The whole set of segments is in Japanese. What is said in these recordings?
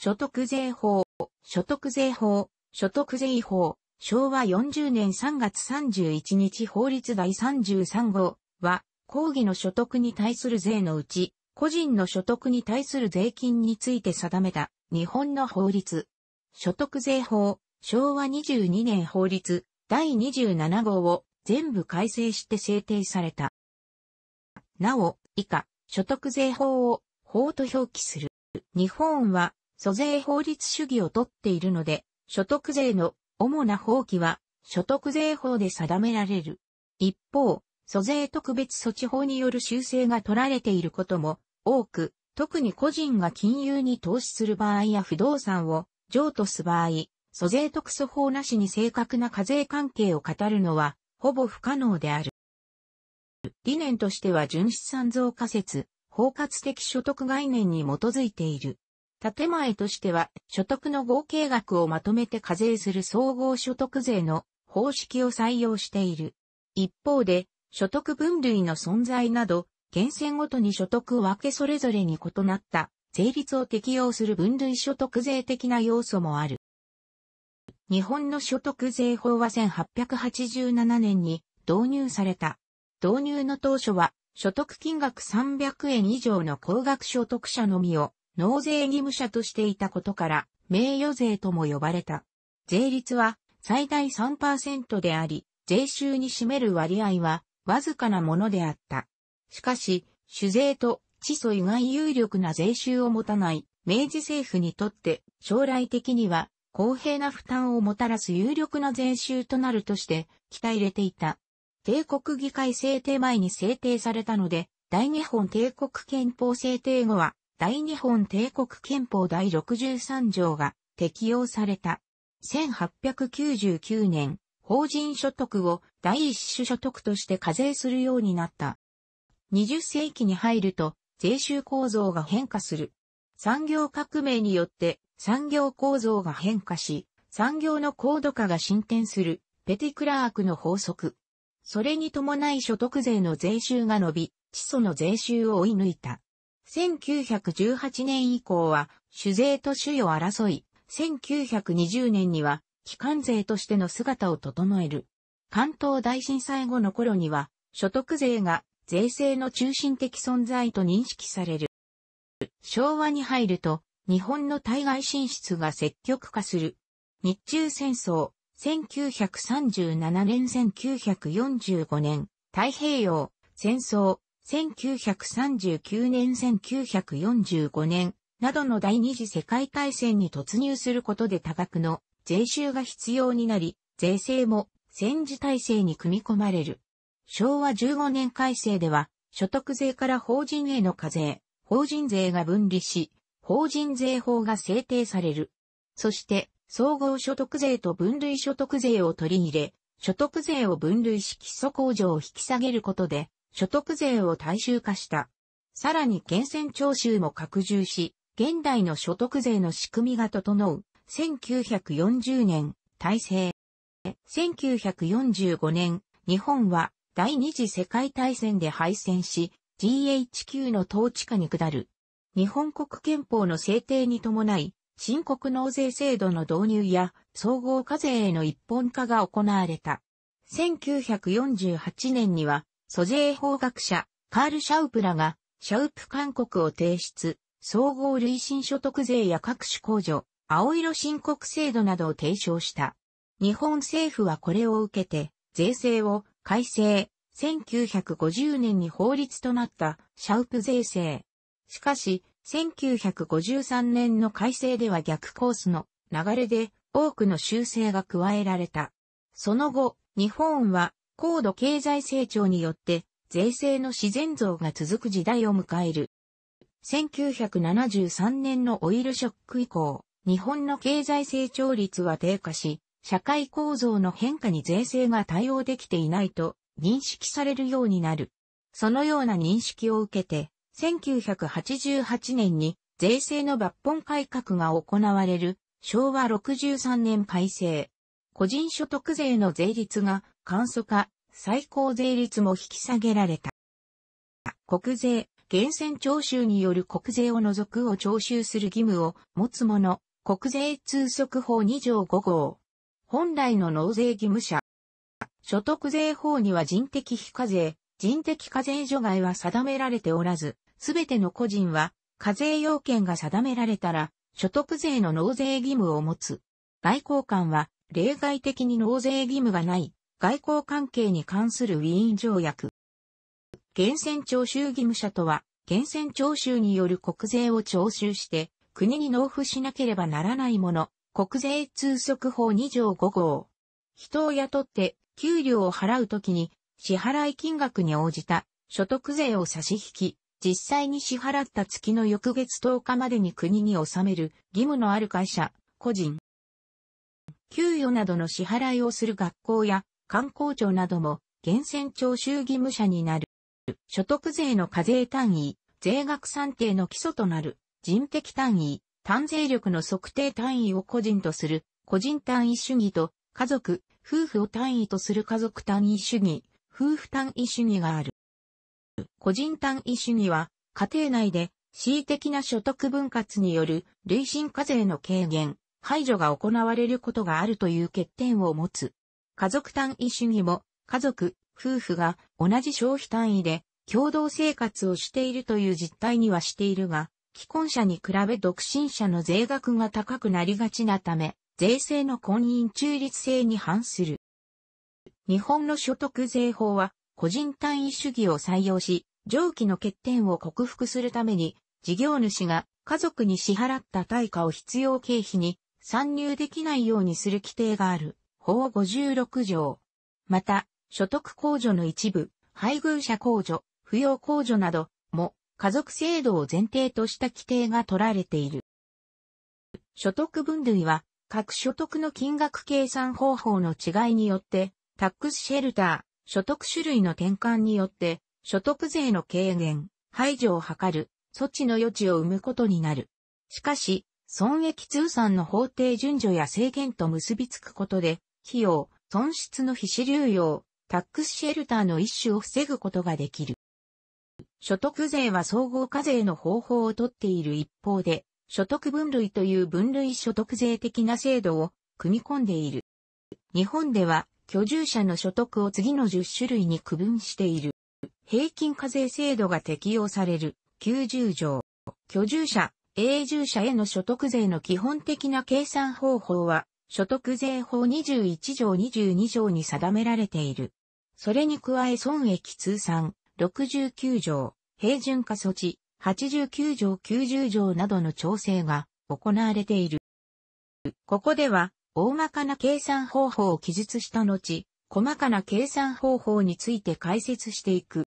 所得税法、所得税法、所得税法、昭和40年3月31日法律第33号は、講義の所得に対する税のうち、個人の所得に対する税金について定めた日本の法律。所得税法、昭和22年法律第27号を全部改正して制定された。なお、以下、所得税法を法と表記する。日本は租税法律主義をとっているので、所得税の主な法規は所得税法で定められる。一方、租税特別措置法による修正が取られていることも多く、特に個人が金融に投資する場合や不動産を譲渡す場合、租税特措法なしに正確な課税関係を語るのはほぼ不可能である。理念としては純資産増加説、包括的所得概念に基づいている。建前としては、所得の合計額をまとめて課税する総合所得税の方式を採用している。一方で、所得分類の存在など、源泉ごとに所得を分けそれぞれに異なった税率を適用する分類所得税的な要素もある。日本の所得税法は1887年に導入された。導入の当初は所得金額300円以上の高額所得者のみを納税義務者としていたことから、名誉税とも呼ばれた。税率は最大3%であり、税収に占める割合はわずかなものであった。しかし、酒税と地素以外有力な税収を持たない明治政府にとって将来的には公平な負担をもたらす有力な税収となるとして期待入れていた。帝国議会制定前に制定されたので、大日本帝国憲法制定後は大日本帝国憲法第63条が適用された。1899年、法人所得を第一種所得として課税するようになった。20世紀に入ると税収構造が変化する。産業革命によって産業構造が変化し、産業の高度化が進展するペティクラークの法則。それに伴い所得税の税収が伸び、地租の税収を追い抜いた。1918年以降は酒税と酒与争い、1920年には機関税としての姿を整える。関東大震災後の頃には所得税が税制の中心的存在と認識される。昭和に入ると日本の対外進出が積極化する。日中戦争、1937年1945年、太平洋、戦争、1939年1945年などの第二次世界大戦に突入することで多額の税収が必要になり、税制も戦時体制に組み込まれる。昭和15年改正では、所得税から法人への課税、法人税が分離し、法人税法が制定される。そして、総合所得税と分類所得税を取り入れ、所得税を分類し基礎控除を引き下げることで、所得税を大衆化した。さらに源泉徴収も拡充し、現代の所得税の仕組みが整う、1940年、体制。1945年、日本は第二次世界大戦で敗戦し、GHQ の統治下に下る。日本国憲法の制定に伴い、新国納税制度の導入や総合課税への一本化が行われた。1948年には租税法学者、カール・シャウプらが、シャウプ勧告を提出、総合累進所得税や各種控除、青色申告制度などを提唱した。日本政府はこれを受けて、税制を改正、1950年に法律となったシャウプ税制。しかし、1953年の改正では逆コースの流れで多くの修正が加えられた。その後、日本は高度経済成長によって税制の自然増が続く時代を迎える。1973年のオイルショック以降、日本の経済成長率は低下し、社会構造の変化に税制が対応できていないと認識されるようになる。そのような認識を受けて、1988年に税制の抜本改革が行われる昭和63年改正。個人所得税の税率が簡素化、最高税率も引き下げられた。国税、源泉徴収による国税を除くを徴収する義務を持つ者、国税通則法2条5号。本来の納税義務者。所得税法には人的非課税、人的課税除外は定められておらず、すべての個人は課税要件が定められたら、所得税の納税義務を持つ。外交官は例外的に納税義務がない。外交関係に関するウィーン条約。源泉徴収義務者とは、源泉徴収による国税を徴収して、国に納付しなければならないもの、国税通則法2条5号。人を雇って、給料を払うときに、支払い金額に応じた、所得税を差し引き、実際に支払った月の翌月10日までに国に納める義務のある会社、個人。給与などの支払いをする学校や観光庁なども源泉徴収義務者になる。所得税の課税単位、税額算定の基礎となる人的単位、単税力の測定単位を個人とする個人単位主義と家族、夫婦を単位とする家族単位主義、夫婦単位主義がある。個人単位主義は家庭内で恣意的な所得分割による累進課税の軽減、排除が行われることがあるという欠点を持つ。家族単位主義も、家族、夫婦が同じ消費単位で共同生活をしているという実態にはしているが、既婚者に比べ独身者の税額が高くなりがちなため、税制の婚姻中立性に反する。日本の所得税法は、個人単位主義を採用し、上記の欠点を克服するために、事業主が家族に支払った対価を必要経費に参入できないようにする規定がある。法56条。また、所得控除の一部、配偶者控除、扶養控除なども家族制度を前提とした規定が取られている。所得分類は、各所得の金額計算方法の違いによって、タックスシェルター、所得種類の転換によって、所得税の軽減、排除を図る、措置の余地を生むことになる。しかし、損益通算の法定順序や制限と結びつくことで、費用、損失の非支流用、タックスシェルターの一種を防ぐことができる。所得税は総合課税の方法をとっている一方で、所得分類という分類所得税的な制度を組み込んでいる。日本では居住者の所得を次の10種類に区分している。平均課税制度が適用される90条。居住者、永住者への所得税の基本的な計算方法は所得税法21条22条に定められている。それに加え損益通算69条、平準化措置89条90条などの調整が行われている。ここでは、大まかな計算方法を記述した後、細かな計算方法について解説していく。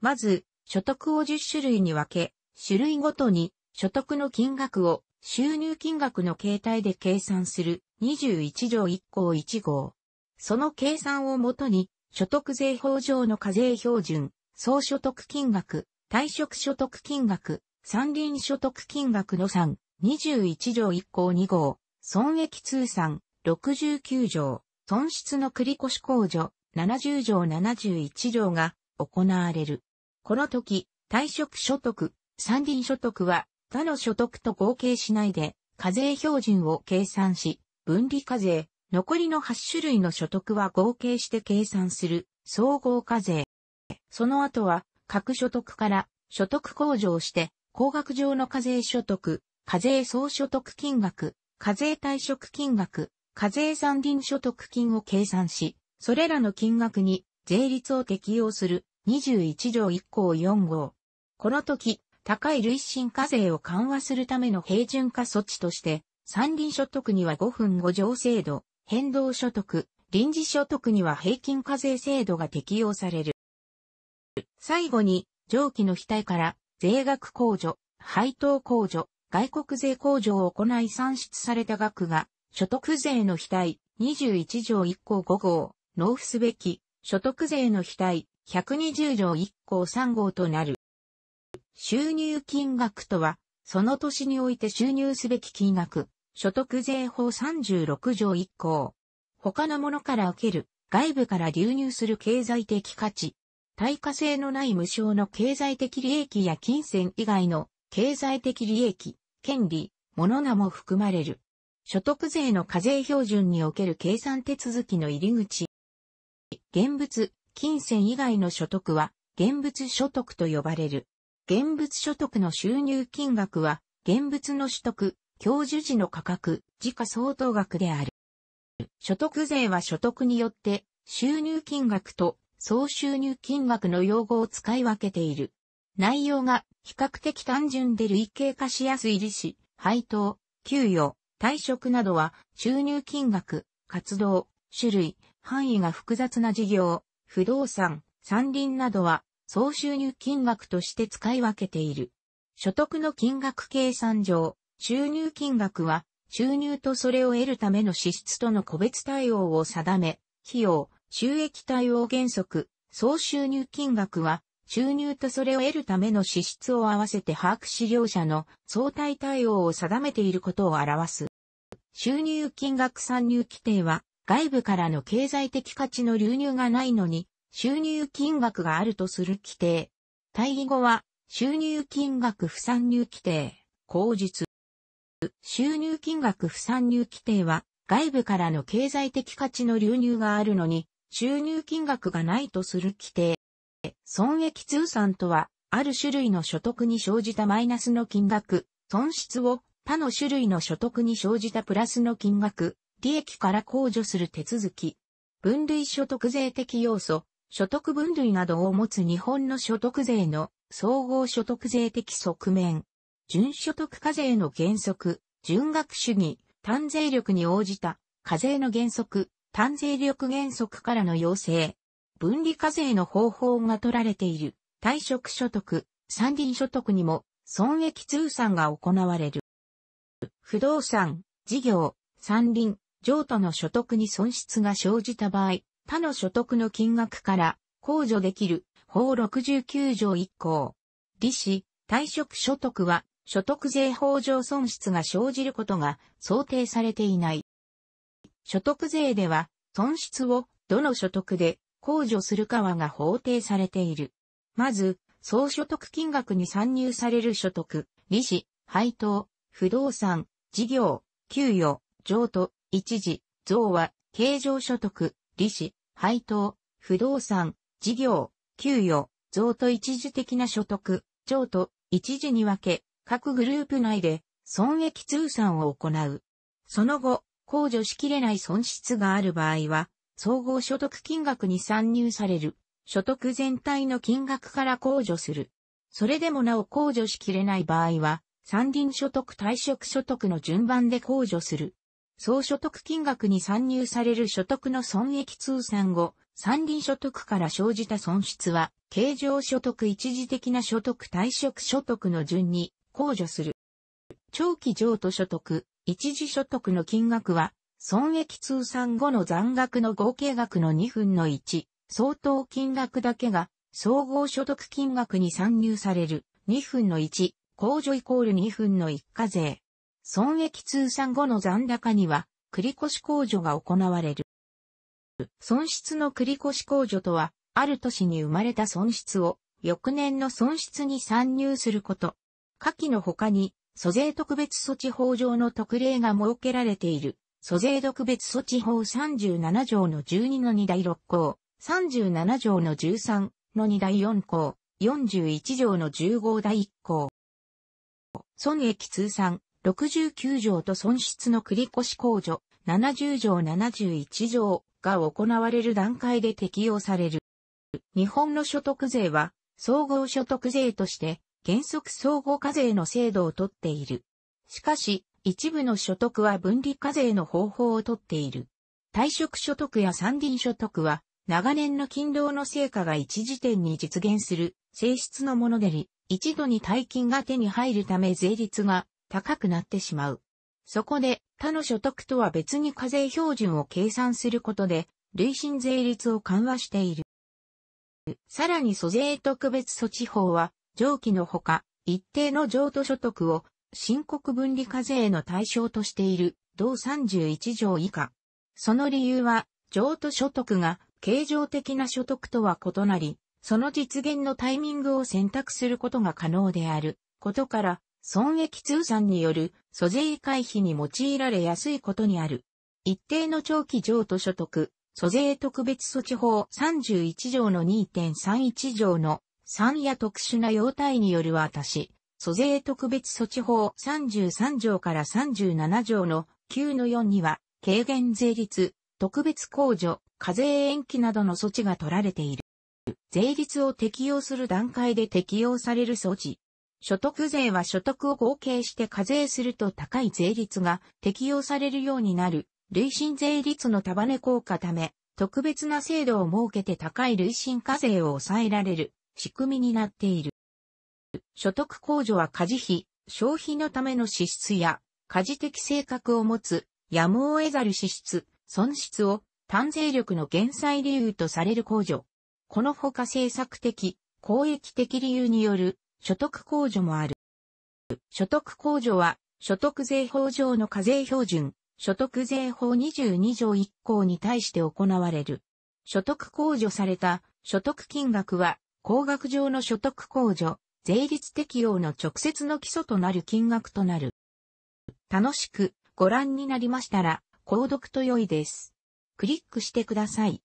まず、所得を10種類に分け、種類ごとに所得の金額を収入金額の形態で計算する21条1項1号。その計算をもとに、所得税法上の課税標準、総所得金額、退職所得金額、三輪所得金額の3、21条1項2号、損益通算、69条、損失の繰越控除、70条71条が行われる。この時、退職所得、三輪所得は他の所得と合計しないで課税標準を計算し、分離課税、残りの8種類の所得は合計して計算する総合課税。その後は各所得から所得控除をして高額上の課税所得、課税総所得金額、課税退職金額、課税残林所得金を計算し、それらの金額に税率を適用する21条1項4号。この時、高い累進課税を緩和するための平準化措置として、山林所得には5分5乗制度、変動所得、臨時所得には平均課税制度が適用される。最後に、上記の額から税額控除、配当控除、外国税控除を行い算出された額が、所得税の額、対21条1項5号、納付すべき、所得税の額、対120条1項3号となる。収入金額とは、その年において収入すべき金額、所得税法36条1項。他のものから受ける、外部から流入する経済的価値。対価性のない無償の経済的利益や金銭以外の経済的利益、権利、物名も含まれる。所得税の課税標準における計算手続きの入り口。現物、金銭以外の所得は、現物所得と呼ばれる。現物所得の収入金額は、現物の取得、教授時の価格、時価相当額である。所得税は所得によって収入金額と総収入金額の用語を使い分けている。内容が比較的単純で類型化しやすい利子、配当、給与、退職などは収入金額、活動、種類、範囲が複雑な事業、不動産、山林などは総収入金額として使い分けている。所得の金額計算上、収入金額は、収入とそれを得るための支出との個別対応を定め、費用、収益対応原則、総収入金額は、収入とそれを得るための支出を合わせて把握資料者の相対対応を定めていることを表す。収入金額算入規定は、外部からの経済的価値の流入がないのに、収入金額があるとする規定。対義語は、収入金額不算入規定、口述。収入金額不参入規定は、外部からの経済的価値の流入があるのに、収入金額がないとする規定。損益通算とは、ある種類の所得に生じたマイナスの金額、損失を他の種類の所得に生じたプラスの金額、利益から控除する手続き。分類所得税的要素、所得分類などを持つ日本の所得税の総合所得税的側面。純所得課税の原則、純学主義、単税力に応じた、課税の原則、単税力原則からの要請、分離課税の方法が取られている、退職所得、三輪所得にも、損益通算が行われる。不動産、事業、三輪、譲渡の所得に損失が生じた場合、他の所得の金額から控除できる法69条1項。利子、退職所得は所得税法上損失が生じることが想定されていない。所得税では、損失をどの所得で控除するかはが法定されている。まず、総所得金額に算入される所得、利子、配当、不動産、事業、給与、譲渡、一時、増は、経常所得、利子、配当、不動産、事業、給与、増と一時的な所得、譲と一時に分け、各グループ内で損益通算を行う。その後、控除しきれない損失がある場合は、総合所得金額に算入される、所得全体の金額から控除する。それでもなお控除しきれない場合は、山林所得退職所得の順番で控除する。総所得金額に算入される所得の損益通算後、山林所得から生じた損失は、経常所得一時的な所得退職所得の順に控除する。長期譲渡所得、一時所得の金額は、損益通算後の残額の合計額の2分の1、相当金額だけが、総合所得金額に算入される、2分の1、控除イコール2分の1課税。損益通算後の残高には、繰越控除が行われる。損失の繰越控除とは、ある年に生まれた損失を、翌年の損失に算入すること。下記の他に、租税特別措置法上の特例が設けられている、租税特別措置法37条の12の2第6項、37条の13の2第4項、41条の15第1項。損益通算69条と損失の繰越控除70条71条が行われる段階で適用される。日本の所得税は総合所得税として原則相互課税の制度をとっている。しかし、一部の所得は分離課税の方法をとっている。退職所得や三輪所得は、長年の勤労の成果が一時点に実現する性質のものであり、一度に大金が手に入るため税率が高くなってしまう。そこで他の所得とは別に課税標準を計算することで、累進税率を緩和している。さらに租税特別措置法は、上記のほか、一定の譲渡所得を申告分離課税の対象としている、同31条以下。その理由は、譲渡所得が形状的な所得とは異なり、その実現のタイミングを選択することが可能であることから、損益通算による租税回避に用いられやすいことにある。一定の長期譲渡所得、租税特別措置法31条の2.31条の3や特殊な要態による私、租税特別措置法33条から37条の9の4には、軽減税率、特別控除、課税延期などの措置が取られている。税率を適用する段階で適用される措置。所得税は所得を合計して課税すると高い税率が適用されるようになる。累進税率の束ね効果ため、特別な制度を設けて高い累進課税を抑えられる。仕組みになっている。所得控除は家事費、消費のための支出や、家事的性格を持つ、やむを得ざる支出、損失を、単税力の減災理由とされる控除。このほか政策的、公益的理由による、所得控除もある。所得控除は、所得税法上の課税標準、所得税法22条1項に対して行われる。所得控除された所得金額は高額上の所得控除、税率適用の直接の基礎となる金額となる。楽しくご覧になりましたら、購読と良いです。クリックしてください。